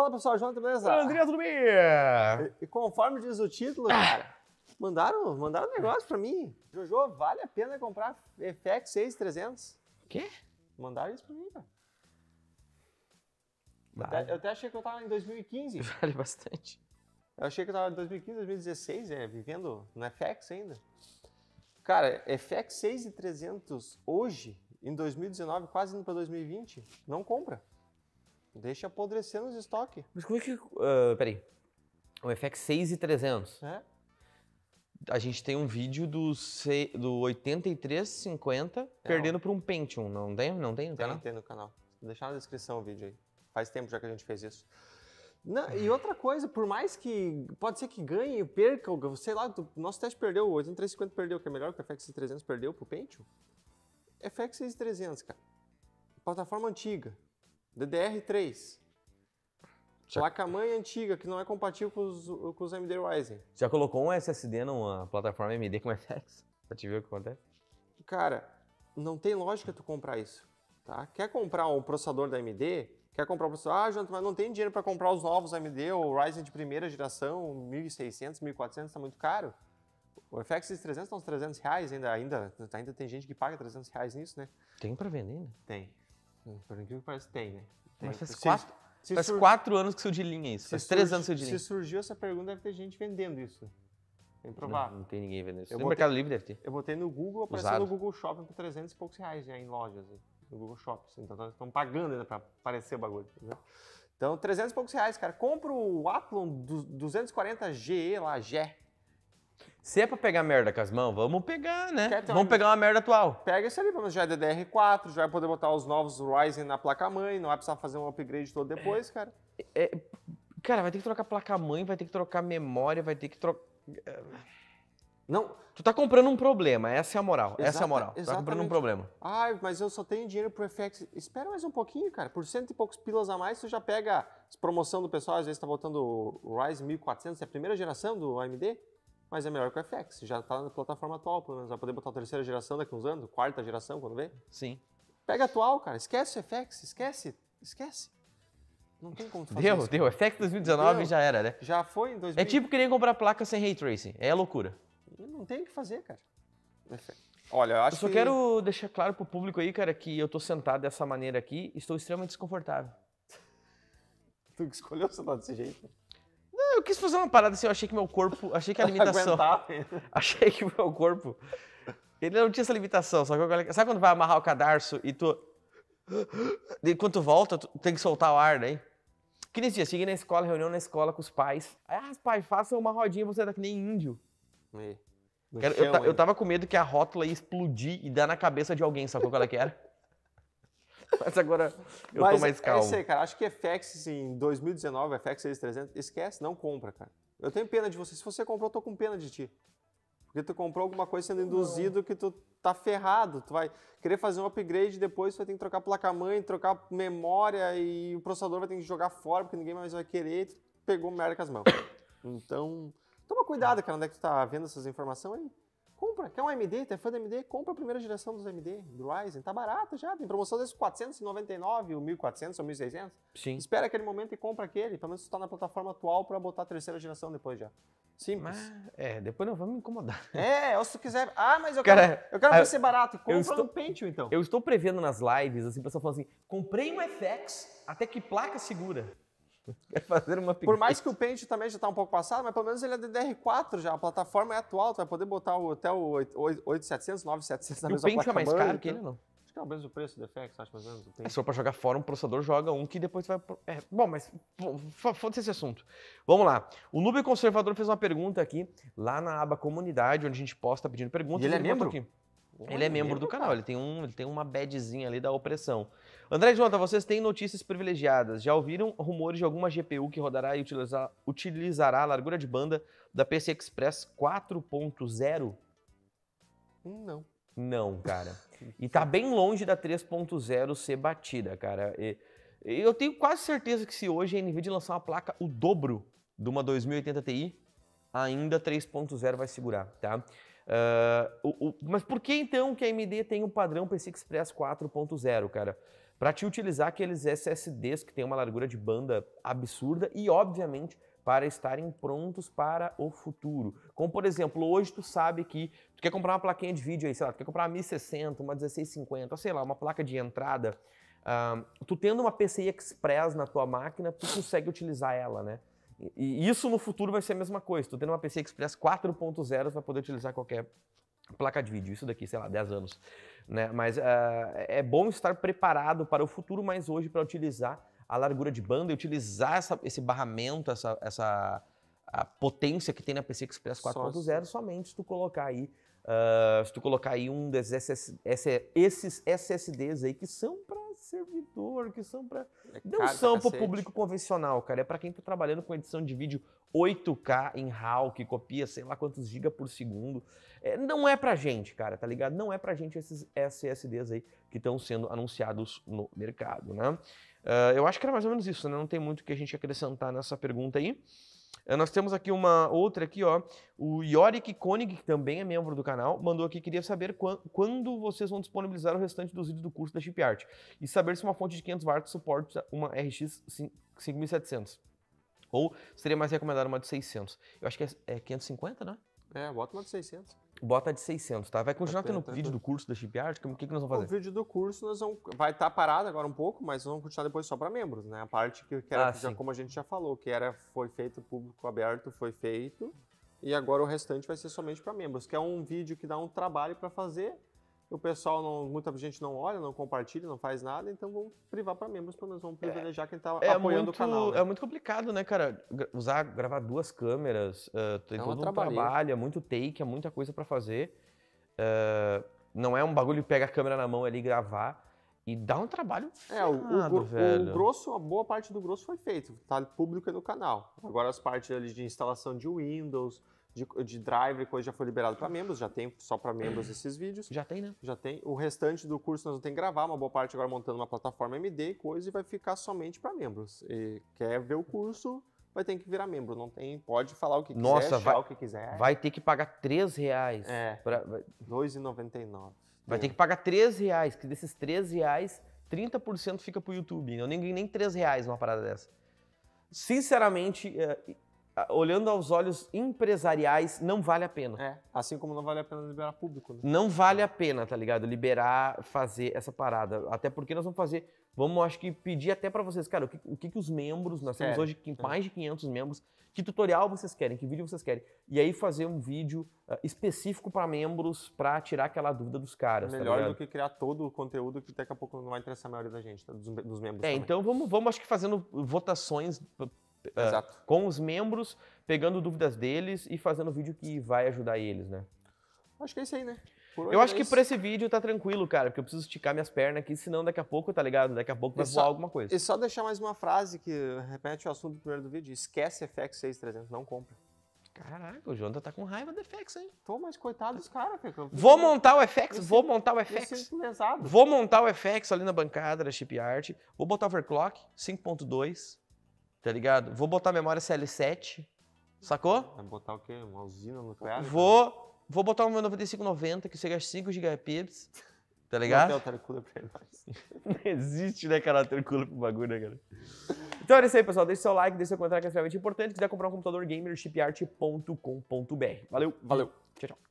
Fala pessoal, Jonathan, beleza? André, tudo bem? E, e conforme diz o título, ah. cara, mandaram, mandaram um negócio pra mim. Jojo, vale a pena comprar FX 6300? Quê? Mandaram isso pra mim, cara. Vale. Eu, até, eu até achei que eu tava em 2015. Vale bastante. Eu achei que eu tava em 2015, 2016, é, vivendo no FX ainda. Cara, FX 6300 hoje, em 2019, quase indo pra 2020, não compra. Deixa apodrecer nos estoques. Mas como é que. Uh, peraí. O FX 300. É. A gente tem um vídeo do, C, do 8350 é. perdendo para um Pentium. Não tem? Não tem no tem, canal? Tem no canal. Vou deixar na descrição o vídeo aí. Faz tempo já que a gente fez isso. Não, e outra coisa, por mais que pode ser que ganhe, perca, sei lá, o nosso teste perdeu, o 8350 perdeu, que é melhor que o FX 300 perdeu pro Pentium. FX 300, cara. Plataforma antiga. DDR3. Placa-mãe antiga, que não é compatível com os, com os AMD Ryzen. Já colocou um SSD numa plataforma AMD com FX? Pra te ver o que acontece? Cara, não tem lógica tu comprar isso, tá? Quer comprar um processador da AMD? Quer comprar um processador? Ah, Jonathan, mas não tem dinheiro para comprar os novos AMD ou Ryzen de primeira geração, 1.600, 1.400, tá muito caro. O FX 300 tá uns 300 reais ainda, ainda, ainda tem gente que paga 300 reais nisso, né? Tem para vender, né? Tem. Por incrível que pareça, tem, né? Tem. Mas faz, quatro, se faz sur... quatro anos que seu de linha é isso. Se faz três anos que seu de linha. Se surgiu essa pergunta, deve ter gente vendendo isso. Tem provável. Não, não tem ninguém vendendo isso. Eu no Mercado Livre deve ter. Eu botei no Google, apareceu Usado. no Google Shopping por 300 e poucos reais já em lojas. Assim, no Google Shopping. Assim, então estão tá- pagando ainda para aparecer o bagulho. Entendeu? Então, 300 e poucos reais, cara. Compra o Athlon 240 GE lá, GE se é pra pegar merda com as mãos, vamos pegar, né? Vamos uma- pegar uma merda atual. Pega isso ali, vamos já é DDR4, já vai poder botar os novos Ryzen na placa-mãe, não vai precisar fazer um upgrade todo depois, é, cara. É, cara, vai ter que trocar placa-mãe, vai ter que trocar memória, vai ter que trocar. É. Não, Tu tá comprando um problema, essa é a moral. essa é a moral. Tu tá comprando um problema. ai, mas eu só tenho dinheiro pro FX. Espera mais um pouquinho, cara. Por cento e poucos pilas a mais, tu já pega as promoção do pessoal, às vezes tá botando o Ryzen 1400, é a primeira geração do AMD mas é melhor que o FX. Já está na plataforma atual, pelo menos. Vai poder botar a terceira geração daqui uns anos, quarta geração, quando vê? Sim. Pega atual, cara. Esquece o FX, esquece, esquece. Não tem como fazer deu, isso. Deu, deu. FX 2019 deu. já era, né? Já foi em 2019. É tipo querer comprar placa sem ray tracing. É loucura. Não tem o que fazer, cara. Olha, eu acho eu só que... quero deixar claro pro público aí, cara, que eu tô sentado dessa maneira aqui, estou extremamente desconfortável. tu escolheu sentar desse jeito. Né? eu quis fazer uma parada assim, eu achei que meu corpo, achei que a limitação. achei que meu corpo. Ele não tinha essa limitação, só que eu, sabe quando vai amarrar o cadarço e tu enquanto tu volta, tu tem que soltar o ar, né? Que nesse dia, cheguei na escola, reunião na escola com os pais. Aí, ah, pai, faça uma rodinha, você tá que nem índio. É. E, chão, eu, eu, tava com medo que a rótula ia explodir e dar na cabeça de alguém, sabe qual é que era? Mas agora eu Mas tô mais é calmo. É isso aí, cara. Acho que FX em 2019, FX 6300, esquece, não compra, cara. Eu tenho pena de você. Se você comprou, eu tô com pena de ti. Porque tu comprou alguma coisa sendo induzido que tu tá ferrado. Tu vai querer fazer um upgrade e depois, tu vai ter que trocar placa-mãe, trocar memória e o processador vai ter que jogar fora porque ninguém mais vai querer. Tu pegou merda com as mãos. Então, toma cuidado, cara, onde é que tu tá vendo essas informações aí. Compra, quer um AMD, tu é fã da AMD? Compra a primeira geração dos AMD, do Ryzen, tá barato já, tem promoção desses 499, ou 1400, ou 1600. Sim. Espera aquele momento e compra aquele, pelo menos tu tá na plataforma atual para botar a terceira geração depois já. Simples. Mas, é, depois não vamos me incomodar. É, ou se tu quiser. Ah, mas eu Cara, quero, eu quero ah, você ser é barato. Compra eu estou, no Pentium, então. Eu estou prevendo nas lives, assim, o pessoal falando assim: comprei um FX, até que placa segura. Quer fazer uma Por mais que o Paint também já está um pouco passado, mas pelo menos ele é DDR4 já, a plataforma é atual, tu vai poder botar o, até o 8700, 9700 na e mesma o Paint é mais caro então. que ele, não? Acho que é o mesmo preço do FX, acho mais ou menos. O É só para jogar fora um processador, joga um que depois vai... É, bom, mas foda-se esse assunto. Vamos lá. O Nube Conservador fez uma pergunta aqui, lá na aba comunidade, onde a gente posta pedindo perguntas. E ele, é ele é membro? Aqui. Olha ele é membro do canal, ele tem, um, ele tem uma badzinha ali da opressão. André Jonta, vocês têm notícias privilegiadas. Já ouviram rumores de alguma GPU que rodará e utilizar, utilizará a largura de banda da PC Express 4.0? Não. Não, cara. E tá bem longe da 3.0 ser batida, cara. E, eu tenho quase certeza que se hoje a NVIDIA lançar uma placa o dobro de uma 2080 Ti, ainda 3.0 vai segurar, tá? Ah, o, o, mas por que então que a AMD tem um padrão PCI Express 4.0, cara? Para te utilizar aqueles SSDs que tem uma largura de banda absurda e, obviamente, para estarem prontos para o futuro. Como, por exemplo, hoje tu sabe que tu quer comprar uma plaquinha de vídeo aí, sei lá, tu quer comprar uma 1060, uma 1650, sei lá, uma placa de entrada. Uh, tu tendo uma PCI Express na tua máquina, tu consegue utilizar ela, né? E isso no futuro vai ser a mesma coisa. Tu tendo uma PC Express 4.0, vai poder utilizar qualquer placa de vídeo. Isso daqui, sei lá, 10 anos. Né? Mas uh, é bom estar preparado para o futuro, mas hoje para utilizar a largura de banda e utilizar essa, esse barramento, essa, essa potência que tem na PC Express 4.0, somente se tu colocar aí, uh, se tu colocar aí um desses SS, esses SSDs aí que são para servidor, que são para. É não são para o público convencional, cara. É para quem está trabalhando com edição de vídeo 8K em RAW, que copia sei lá quantos gigas por segundo. É, não é pra gente, cara, tá ligado? Não é pra gente esses SSDs aí que estão sendo anunciados no mercado, né? Uh, eu acho que era mais ou menos isso, né? Não tem muito que a gente acrescentar nessa pergunta aí. Eh, nós temos aqui uma outra aqui, ó. O Yorick Koenig, que também é membro do canal, mandou aqui, queria saber quando vocês vão disponibilizar o restante dos vídeos do curso da Shipyard e saber se uma fonte de 500 watts suporta uma RX 5700. Ou seria mais recomendado uma de 600. Eu acho que é 550, é né? É, bota uma de 600. Bota de 600, tá? Vai continuar tendo tá, tá, vídeo tá. do curso da Shipyard? O que, que nós vamos fazer? O vídeo do curso nós vamos, vai estar tá parado agora um pouco, mas vamos continuar depois só para membros, né? A parte que, que era, ah, já, como a gente já falou, que era foi feito público aberto, foi feito. E agora o restante vai ser somente para membros, que é um vídeo que dá um trabalho para fazer, o pessoal não, muita gente não olha, não compartilha, não faz nada, então vamos privar para membros, pelo menos vamos é, privilegiar tá é, quem está é apoiando muito, o canal. Né? É muito complicado, né, cara? Usar, gravar duas câmeras, uh, tem é todo um trabalho, é muito take, é muita coisa para fazer. Uh, não é um bagulho pegar a câmera na mão ali e gravar. E dá um trabalho É, o, o, o, grosso, a boa parte do grosso foi feito, tá público no canal. Agora as partes ali de instalação de Windows, de, de driver e coisa já foi liberado para membros, já tem só para membros uhum. esses vídeos. Já tem, né? Já tem. O restante do curso nós não tem que gravar, uma boa parte agora montando uma plataforma MD e coisa e vai ficar somente para membros. E quer ver o curso, vai ter que virar membro, não tem, pode falar o que Nossa, quiser, vai, o que quiser. Vai ter que pagar 3 reais. É, pra, vai, 2,99. Vai ter que pagar 3 reais, que desses 3 reais, 30% fica pro YouTube. Eu nem ganhei nem 3 reais numa parada dessa. Sinceramente, é, olhando aos olhos empresariais, não vale a pena. É, assim como não vale a pena liberar público. Né? Não vale a pena, tá ligado? Liberar, fazer essa parada. Até porque nós vamos fazer, vamos acho que pedir até para vocês, cara, o que, o que, que os membros, nós temos é, hoje mais de 500 membros, que tutorial vocês querem, que vídeo vocês querem. E aí fazer um vídeo uh, específico para membros para tirar aquela dúvida dos caras. Tá Melhor tá do que criar todo o conteúdo que daqui a pouco não vai interessar a maioria da gente, tá? dos, dos, membros. É, também. então vamos, vamos acho que fazendo votações é. Exato. com os membros, pegando dúvidas deles e fazendo vídeo que vai ajudar eles, né? Acho que é isso aí, né? Eu é acho é que para esse vídeo tá tranquilo, cara, porque eu preciso esticar minhas pernas aqui, senão daqui a pouco, tá ligado? Daqui a pouco vai voar alguma coisa. E só deixar mais uma frase que repete o assunto do primeiro do vídeo. Esquece FX 6300, não compra. Caraca, o Jonathan tá com raiva do FX, hein? Tô, mas coitado dos caras, cara. Vou montar o FX, eu vou sinto, montar o FX. Vou montar o FX ali na bancada da Chip Art, vou botar overclock 5.2 Tá ligado? Vou botar memória CL7. Sacou? Vai botar o quê? Uma usina nuclear? Vou, vou botar meu 9590 que chega a 5 GHz, Tá ligado? Não, pra Não existe, né, cara, tercula pro bagulho, né, cara? Então é isso aí, pessoal. Deixe seu like, deixe seu comentário que é extremamente importante. Se quiser comprar um computador gamer, Valeu. Valeu. Tchau, tchau.